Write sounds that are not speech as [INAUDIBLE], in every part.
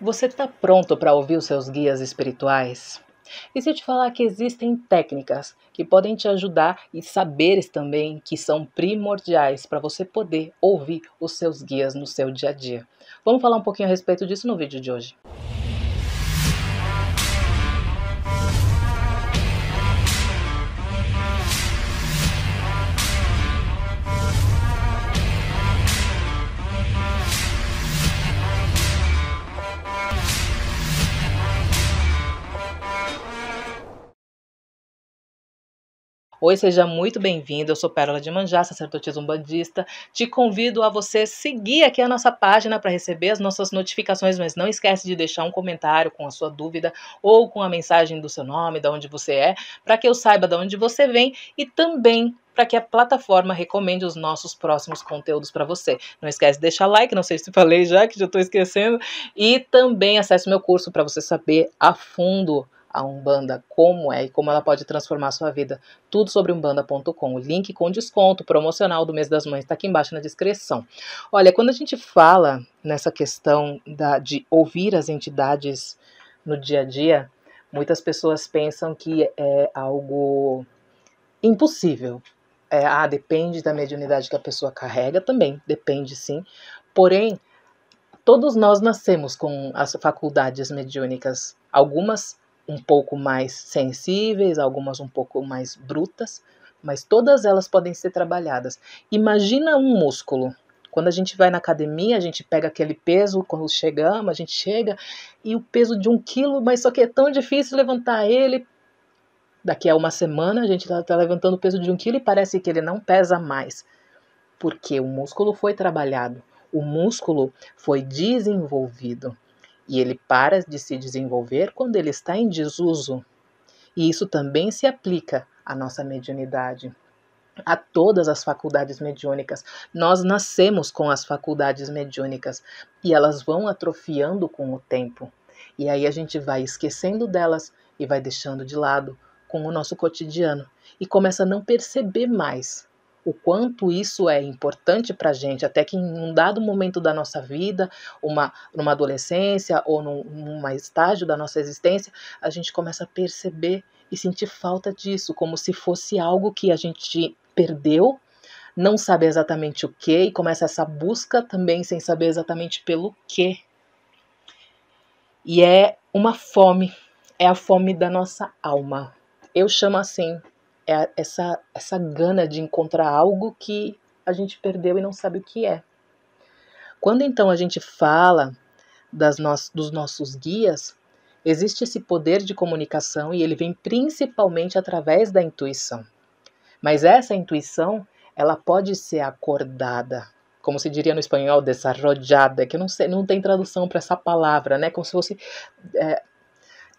Você está pronto para ouvir os seus guias espirituais? E se eu te falar que existem técnicas que podem te ajudar e saberes também que são primordiais para você poder ouvir os seus guias no seu dia a dia? Vamos falar um pouquinho a respeito disso no vídeo de hoje. Oi, seja muito bem-vindo. Eu sou Pérola de Manjá, sacerdotisa umbandista. Te convido a você seguir aqui a nossa página para receber as nossas notificações, mas não esquece de deixar um comentário com a sua dúvida ou com a mensagem do seu nome, de onde você é, para que eu saiba de onde você vem e também para que a plataforma recomende os nossos próximos conteúdos para você. Não esquece de deixar like, não sei se falei já, que já estou esquecendo, e também acesse o meu curso para você saber a fundo a Umbanda como é e como ela pode transformar a sua vida. Tudo sobre umbanda.com. O link com desconto promocional do mês das mães está aqui embaixo na descrição. Olha, quando a gente fala nessa questão da, de ouvir as entidades no dia a dia, muitas pessoas pensam que é algo impossível. É, ah, depende da mediunidade que a pessoa carrega, também depende sim. Porém, todos nós nascemos com as faculdades mediúnicas, algumas um pouco mais sensíveis, algumas um pouco mais brutas, mas todas elas podem ser trabalhadas. Imagina um músculo. Quando a gente vai na academia, a gente pega aquele peso, quando chegamos, a gente chega e o peso de um quilo, mas só que é tão difícil levantar ele. Daqui a uma semana a gente está tá levantando o peso de um quilo e parece que ele não pesa mais, porque o músculo foi trabalhado, o músculo foi desenvolvido e ele para de se desenvolver quando ele está em desuso. E isso também se aplica à nossa mediunidade, a todas as faculdades mediúnicas. Nós nascemos com as faculdades mediúnicas e elas vão atrofiando com o tempo. E aí a gente vai esquecendo delas e vai deixando de lado com o nosso cotidiano e começa a não perceber mais o quanto isso é importante para a gente, até que em um dado momento da nossa vida, uma, numa adolescência ou num, num estágio da nossa existência, a gente começa a perceber e sentir falta disso, como se fosse algo que a gente perdeu, não sabe exatamente o que, e começa essa busca também sem saber exatamente pelo que. E é uma fome, é a fome da nossa alma. Eu chamo assim é essa, essa gana de encontrar algo que a gente perdeu e não sabe o que é. Quando então a gente fala das no dos nossos guias, existe esse poder de comunicação e ele vem principalmente através da intuição. Mas essa intuição, ela pode ser acordada, como se diria no espanhol, desarrollada, que eu não sei, não tem tradução para essa palavra, né? Como se fosse é,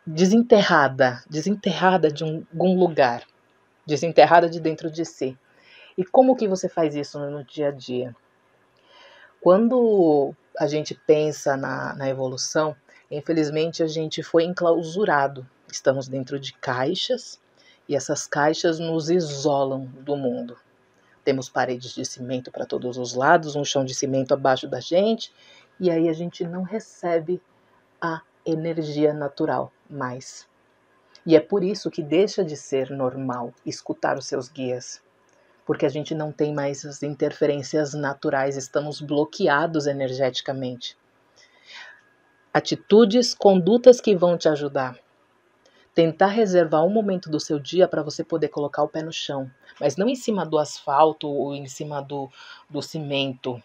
desenterrada, desenterrada de um, algum lugar desenterrada de dentro de si. E como que você faz isso no dia a dia? Quando a gente pensa na, na evolução, infelizmente a gente foi enclausurado. Estamos dentro de caixas e essas caixas nos isolam do mundo. Temos paredes de cimento para todos os lados, um chão de cimento abaixo da gente, e aí a gente não recebe a energia natural mais. E é por isso que deixa de ser normal escutar os seus guias, porque a gente não tem mais as interferências naturais, estamos bloqueados energeticamente. Atitudes, condutas que vão te ajudar. Tentar reservar um momento do seu dia para você poder colocar o pé no chão, mas não em cima do asfalto ou em cima do, do cimento.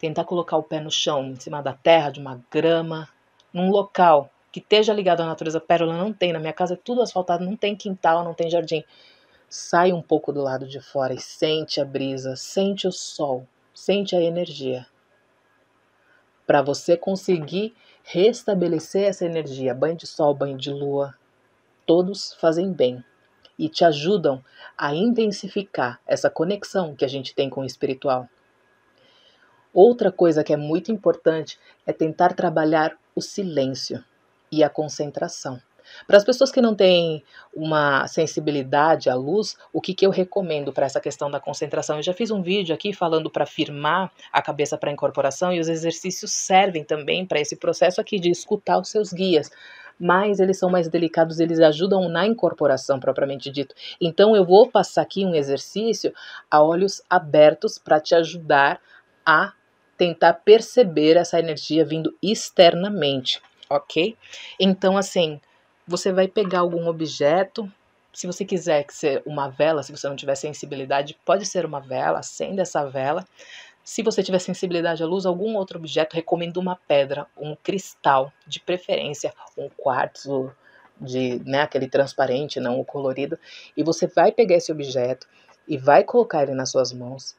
Tentar colocar o pé no chão, em cima da terra, de uma grama, num local que esteja ligado à natureza. Pérola não tem, na minha casa é tudo asfaltado, não tem quintal, não tem jardim. Sai um pouco do lado de fora e sente a brisa, sente o sol, sente a energia. Para você conseguir restabelecer essa energia, banho de sol, banho de lua, todos fazem bem e te ajudam a intensificar essa conexão que a gente tem com o espiritual. Outra coisa que é muito importante é tentar trabalhar o silêncio e a concentração. Para as pessoas que não têm uma sensibilidade à luz, o que, que eu recomendo para essa questão da concentração? Eu já fiz um vídeo aqui falando para firmar a cabeça para incorporação e os exercícios servem também para esse processo aqui de escutar os seus guias. Mas eles são mais delicados, eles ajudam na incorporação propriamente dito. Então eu vou passar aqui um exercício a olhos abertos para te ajudar a tentar perceber essa energia vindo externamente ok? Então, assim, você vai pegar algum objeto. Se você quiser que ser uma vela, se você não tiver sensibilidade, pode ser uma vela, acenda essa vela. Se você tiver sensibilidade à luz, algum outro objeto, recomendo uma pedra, um cristal, de preferência, um quartzo de, né, aquele transparente, não o colorido, e você vai pegar esse objeto e vai colocar ele nas suas mãos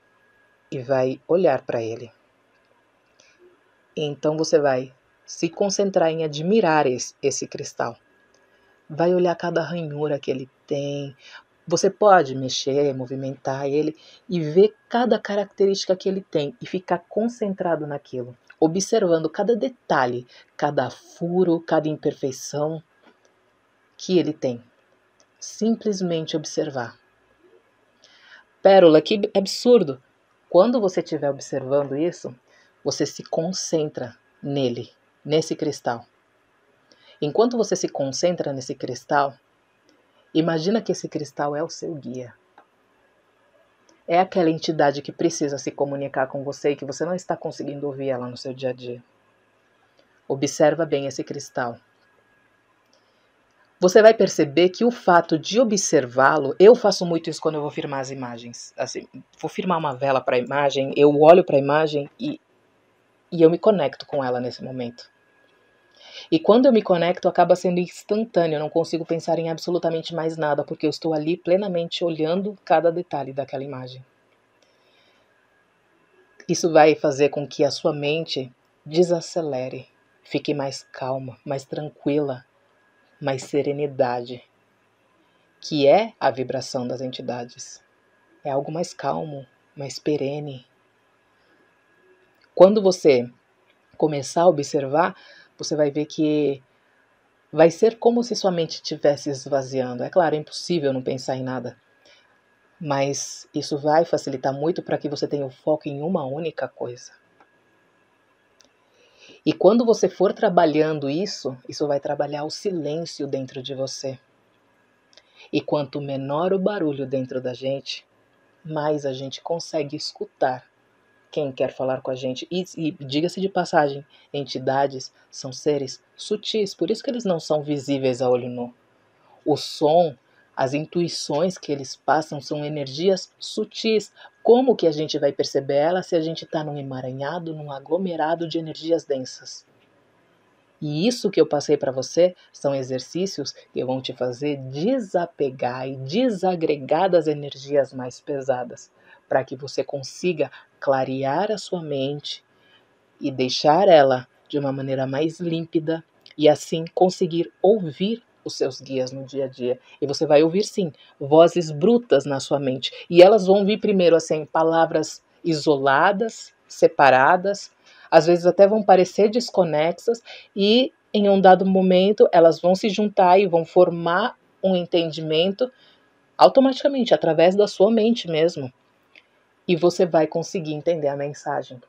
e vai olhar para ele. Então você vai se concentrar em admirar esse, esse cristal. Vai olhar cada ranhura que ele tem. Você pode mexer, movimentar ele e ver cada característica que ele tem e ficar concentrado naquilo, observando cada detalhe, cada furo, cada imperfeição que ele tem. Simplesmente observar. Pérola, que absurdo! Quando você estiver observando isso, você se concentra nele nesse cristal. Enquanto você se concentra nesse cristal, imagina que esse cristal é o seu guia. É aquela entidade que precisa se comunicar com você e que você não está conseguindo ouvir ela no seu dia a dia. Observa bem esse cristal. Você vai perceber que o fato de observá-lo, eu faço muito isso quando eu vou firmar as imagens. Assim, vou firmar uma vela para a imagem, eu olho para a imagem e, e eu me conecto com ela nesse momento. E quando eu me conecto, acaba sendo instantâneo, eu não consigo pensar em absolutamente mais nada, porque eu estou ali plenamente olhando cada detalhe daquela imagem. Isso vai fazer com que a sua mente desacelere, fique mais calma, mais tranquila, mais serenidade, que é a vibração das entidades. É algo mais calmo, mais perene. Quando você começar a observar, você vai ver que vai ser como se sua mente estivesse esvaziando. É claro, é impossível não pensar em nada. Mas isso vai facilitar muito para que você tenha o foco em uma única coisa. E quando você for trabalhando isso, isso vai trabalhar o silêncio dentro de você. E quanto menor o barulho dentro da gente, mais a gente consegue escutar quem quer falar com a gente. E, e diga-se de passagem, entidades são seres sutis, por isso que eles não são visíveis a olho nu. O som, as intuições que eles passam são energias sutis. Como que a gente vai perceber ela se a gente está num emaranhado, num aglomerado de energias densas? E isso que eu passei para você são exercícios que vão te fazer desapegar e desagregar das energias mais pesadas para que você consiga clarear a sua mente e deixar ela de uma maneira mais límpida e assim conseguir ouvir os seus guias no dia a dia. E você vai ouvir sim vozes brutas na sua mente e elas vão vir primeiro assim palavras isoladas, separadas, às vezes até vão parecer desconexas e em um dado momento elas vão se juntar e vão formar um entendimento automaticamente através da sua mente mesmo e você vai conseguir entender a mensagem.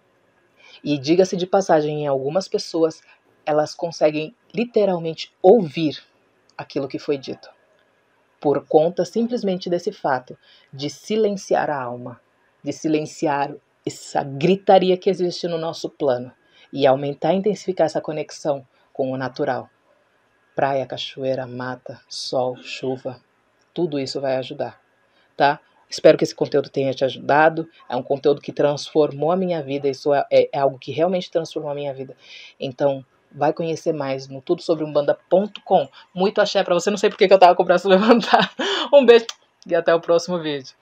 E diga-se de passagem, em algumas pessoas, elas conseguem literalmente ouvir aquilo que foi dito, por conta simplesmente desse fato de silenciar a alma, de silenciar essa gritaria que existe no nosso plano e aumentar e intensificar essa conexão com o natural. Praia, cachoeira, mata, sol, chuva, tudo isso vai ajudar, tá? Espero que esse conteúdo tenha te ajudado. É um conteúdo que transformou a minha vida. Isso é, é, é algo que realmente transformou a minha vida. Então, vai conhecer mais no tudo sobre umbanda.com. Muito axé para você. Não sei porque que eu tava com o braço [LAUGHS] levantado. Um beijo e até o próximo vídeo.